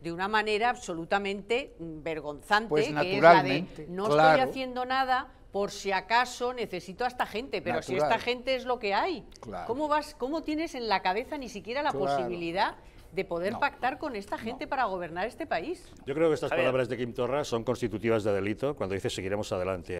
de una manera absolutamente vergonzante, pues que no estoy haciendo nada por si acaso necesito a esta gente, pero si esta gente es lo que hay, ¿cómo vas, cómo tienes en la cabeza ni siquiera la posibilidad de poder pactar con esta gente para gobernar este país? Yo creo que estas palabras de Kim Torra son constitutivas de delito cuando dice seguiremos adelante.